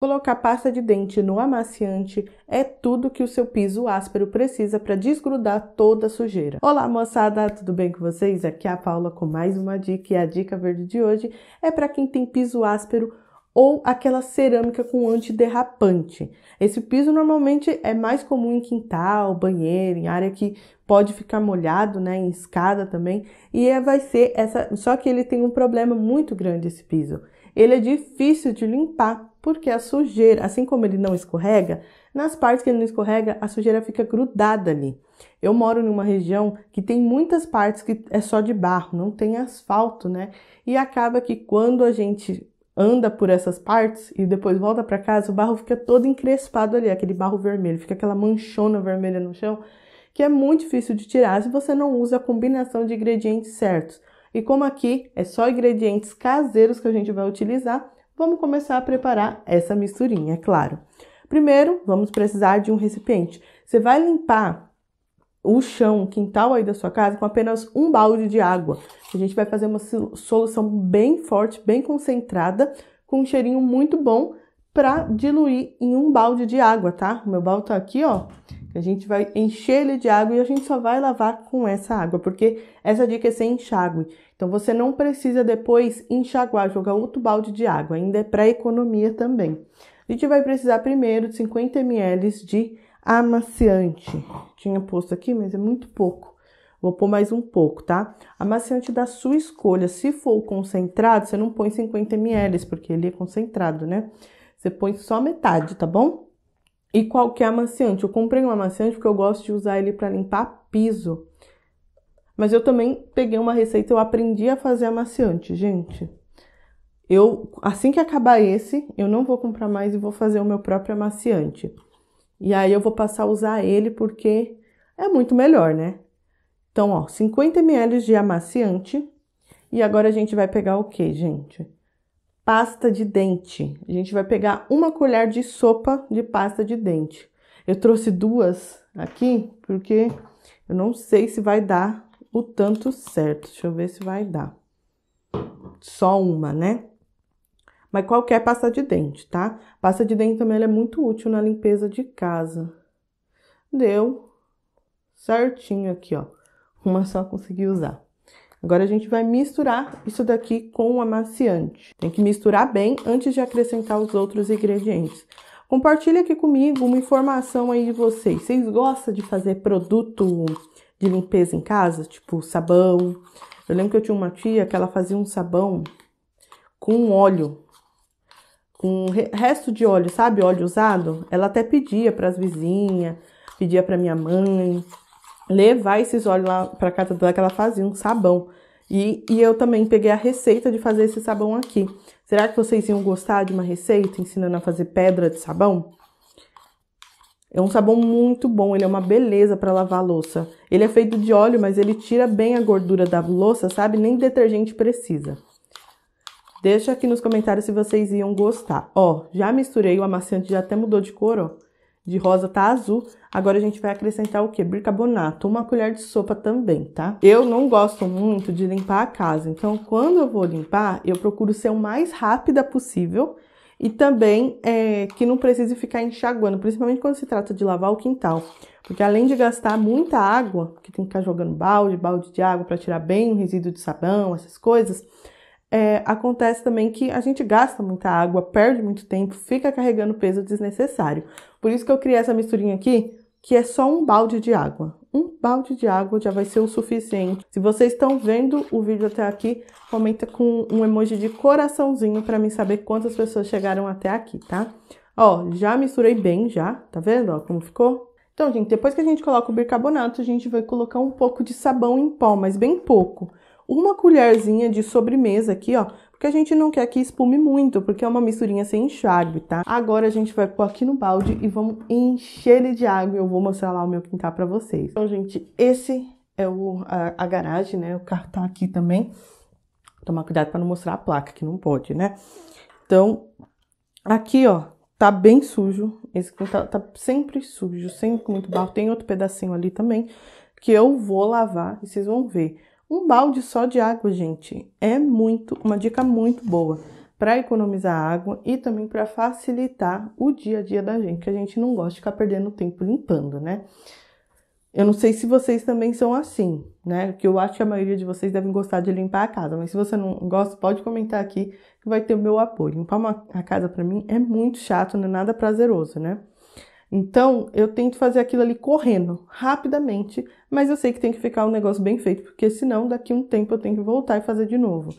Colocar pasta de dente no amaciante é tudo que o seu piso áspero precisa para desgrudar toda a sujeira. Olá, moçada, tudo bem com vocês? Aqui é a Paula com mais uma dica e a dica verde de hoje é para quem tem piso áspero ou aquela cerâmica com antiderrapante. Esse piso normalmente é mais comum em quintal, banheiro, em área que pode ficar molhado, né, em escada também, e é, vai ser essa, só que ele tem um problema muito grande esse piso. Ele é difícil de limpar porque a sujeira, assim como ele não escorrega, nas partes que ele não escorrega, a sujeira fica grudada ali. Eu moro numa região que tem muitas partes que é só de barro, não tem asfalto, né? E acaba que quando a gente anda por essas partes e depois volta para casa, o barro fica todo encrespado ali, aquele barro vermelho, fica aquela manchona vermelha no chão, que é muito difícil de tirar se você não usa a combinação de ingredientes certos. E como aqui é só ingredientes caseiros que a gente vai utilizar, Vamos começar a preparar essa misturinha, é claro. Primeiro, vamos precisar de um recipiente. Você vai limpar o chão, o quintal aí da sua casa com apenas um balde de água. A gente vai fazer uma solução bem forte, bem concentrada, com um cheirinho muito bom para diluir em um balde de água, tá? O meu balde tá aqui, ó. A gente vai encher ele de água e a gente só vai lavar com essa água, porque essa dica é sem enxágue. Então você não precisa depois enxaguar, jogar outro balde de água, ainda é para economia também. A gente vai precisar primeiro de 50 ml de amaciante. Tinha posto aqui, mas é muito pouco. Vou pôr mais um pouco, tá? Amaciante da sua escolha. Se for concentrado, você não põe 50 ml, porque ele é concentrado, né? Você põe só metade, tá bom? E qualquer é amaciante. Eu comprei um amaciante porque eu gosto de usar ele para limpar piso. Mas eu também peguei uma receita, eu aprendi a fazer amaciante, gente. Eu assim que acabar esse, eu não vou comprar mais e vou fazer o meu próprio amaciante. E aí eu vou passar a usar ele porque é muito melhor, né? Então, ó, 50 ml de amaciante. E agora a gente vai pegar o que, gente? pasta de dente. A gente vai pegar uma colher de sopa de pasta de dente. Eu trouxe duas aqui porque eu não sei se vai dar o tanto certo. Deixa eu ver se vai dar. Só uma, né? Mas qualquer é pasta de dente, tá? Pasta de dente também é muito útil na limpeza de casa. Deu certinho aqui, ó. Uma só consegui usar. Agora a gente vai misturar isso daqui com o amaciante. Tem que misturar bem antes de acrescentar os outros ingredientes. Compartilha aqui comigo uma informação aí de vocês. Vocês gostam de fazer produto de limpeza em casa, tipo sabão? Eu lembro que eu tinha uma tia que ela fazia um sabão com óleo, com resto de óleo, sabe? Óleo usado. Ela até pedia para as vizinhas, pedia para minha mãe, levar esses óleos lá para casa dela que ela fazia um sabão. E, e eu também peguei a receita de fazer esse sabão aqui. Será que vocês iam gostar de uma receita ensinando a fazer pedra de sabão? É um sabão muito bom, ele é uma beleza para lavar louça. Ele é feito de óleo, mas ele tira bem a gordura da louça, sabe? Nem detergente precisa. Deixa aqui nos comentários se vocês iam gostar. Ó, já misturei, o amaciante já até mudou de cor, ó de rosa tá azul. Agora a gente vai acrescentar o que? Bicarbonato, uma colher de sopa também, tá? Eu não gosto muito de limpar a casa, então quando eu vou limpar, eu procuro ser o mais rápida possível e também é, que não precise ficar enxaguando, principalmente quando se trata de lavar o quintal. Porque além de gastar muita água, que tem que ficar jogando balde, balde de água para tirar bem o resíduo de sabão, essas coisas, é, acontece também que a gente gasta muita água, perde muito tempo, fica carregando peso desnecessário. Por isso que eu criei essa misturinha aqui, que é só um balde de água. Um balde de água já vai ser o suficiente. Se vocês estão vendo o vídeo até aqui, comenta com um emoji de coraçãozinho para mim saber quantas pessoas chegaram até aqui, tá? Ó, já misturei bem já, tá vendo? Ó, como ficou? Então, gente, depois que a gente coloca o bicarbonato, a gente vai colocar um pouco de sabão em pó, mas bem pouco uma colherzinha de sobremesa aqui, ó, porque a gente não quer que espume muito, porque é uma misturinha sem enxágue, tá? Agora a gente vai pôr aqui no balde e vamos encher ele de água e eu vou mostrar lá o meu quintal para vocês. Então, gente, esse é o, a, a garagem, né? O carro tá aqui também. Tomar cuidado para não mostrar a placa, que não pode, né? Então, aqui, ó, tá bem sujo. Esse quintal tá sempre sujo, sempre com muito barro. Tem outro pedacinho ali também que eu vou lavar e vocês vão ver. Um balde só de água, gente, é muito, uma dica muito boa para economizar água e também para facilitar o dia a dia da gente, que a gente não gosta de ficar perdendo tempo limpando, né? Eu não sei se vocês também são assim, né? Que eu acho que a maioria de vocês devem gostar de limpar a casa, mas se você não gosta, pode comentar aqui que vai ter o meu apoio. Limpar uma, a casa para mim é muito chato, não é nada prazeroso, né? Então, eu tento fazer aquilo ali correndo, rapidamente, mas eu sei que tem que ficar um negócio bem feito, porque senão daqui um tempo eu tenho que voltar e fazer de novo.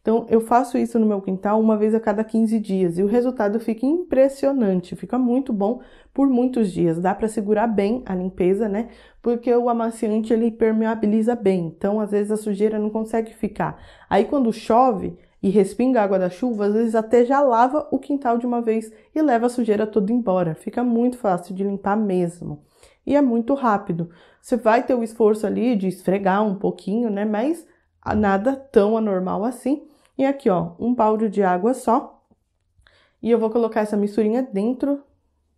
Então, eu faço isso no meu quintal uma vez a cada 15 dias e o resultado fica impressionante, fica muito bom por muitos dias. Dá para segurar bem a limpeza, né? Porque o amaciante ele permeabiliza bem, então às vezes a sujeira não consegue ficar. Aí quando chove, e respinga água da chuva, às vezes até já lava o quintal de uma vez e leva a sujeira toda embora. Fica muito fácil de limpar mesmo. E é muito rápido. Você vai ter o esforço ali de esfregar um pouquinho, né? Mas nada tão anormal assim. E aqui, ó, um balde de água só. E eu vou colocar essa misturinha dentro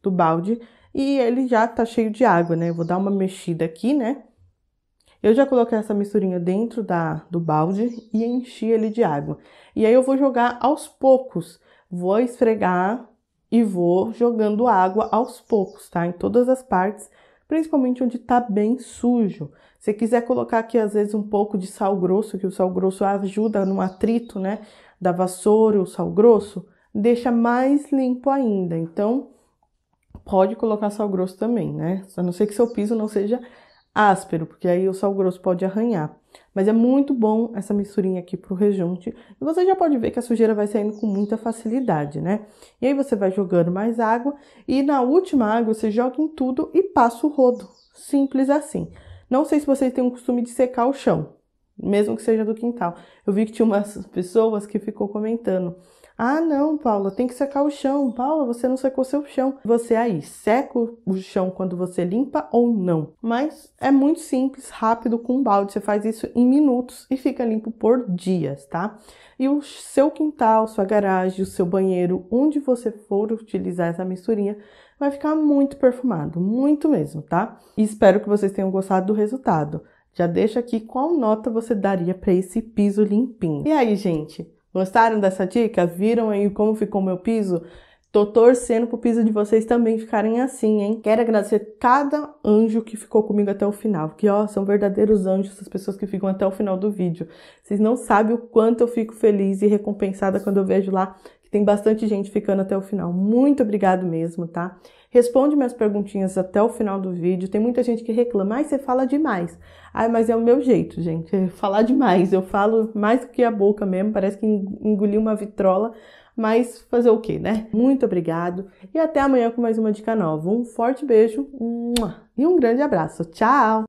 do balde e ele já tá cheio de água, né? Eu vou dar uma mexida aqui, né? Eu já coloquei essa misturinha dentro da, do balde e enchi ele de água. E aí eu vou jogar aos poucos, vou esfregar e vou jogando água aos poucos, tá? Em todas as partes, principalmente onde tá bem sujo. Se quiser colocar aqui, às vezes, um pouco de sal grosso, que o sal grosso ajuda no atrito, né? Da vassoura, o sal grosso, deixa mais limpo ainda. Então, pode colocar sal grosso também, né? A não ser que seu piso não seja áspero, porque aí o sal grosso pode arranhar. Mas é muito bom essa misturinha aqui para o rejunte. E você já pode ver que a sujeira vai saindo com muita facilidade, né? E aí você vai jogando mais água e na última água você joga em tudo e passa o rodo. Simples assim. Não sei se vocês têm o costume de secar o chão, mesmo que seja do quintal. Eu vi que tinha umas pessoas que ficou comentando ah, não, Paula, tem que secar o chão. Paula, você não secou seu chão. Você aí seca o chão quando você limpa ou não. Mas é muito simples, rápido, com um balde. Você faz isso em minutos e fica limpo por dias, tá? E o seu quintal, sua garagem, o seu banheiro, onde você for utilizar essa misturinha, vai ficar muito perfumado, muito mesmo, tá? E espero que vocês tenham gostado do resultado. Já deixa aqui qual nota você daria para esse piso limpinho. E aí, gente? Gostaram dessa dica? Viram aí como ficou meu piso? Tô torcendo pro piso de vocês também ficarem assim, hein? Quero agradecer cada anjo que ficou comigo até o final, que ó, são verdadeiros anjos as pessoas que ficam até o final do vídeo. Vocês não sabem o quanto eu fico feliz e recompensada quando eu vejo lá tem bastante gente ficando até o final. Muito obrigado mesmo, tá? Responde minhas perguntinhas até o final do vídeo. Tem muita gente que reclama, mas ah, você fala demais. Ai, ah, mas é o meu jeito, gente. É falar demais. Eu falo mais do que a boca mesmo, parece que engoli uma vitrola. Mas fazer o que, né? Muito obrigado e até amanhã com mais uma dica nova. Um forte beijo e um grande abraço. Tchau!